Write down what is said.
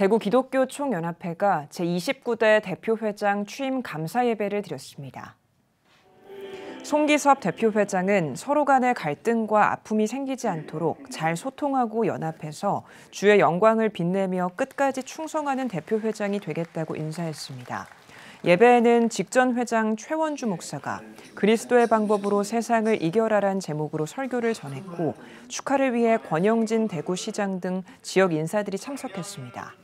대구 기독교 총연합회가 제29대 대표회장 취임 감사 예배를 드렸습니다. 송기섭 대표회장은 서로 간의 갈등과 아픔이 생기지 않도록 잘 소통하고 연합해서 주의 영광을 빛내며 끝까지 충성하는 대표회장이 되겠다고 인사했습니다. 예배에는 직전 회장 최원주 목사가 그리스도의 방법으로 세상을 이겨라란 제목으로 설교를 전했고 축하를 위해 권영진 대구시장 등 지역 인사들이 참석했습니다.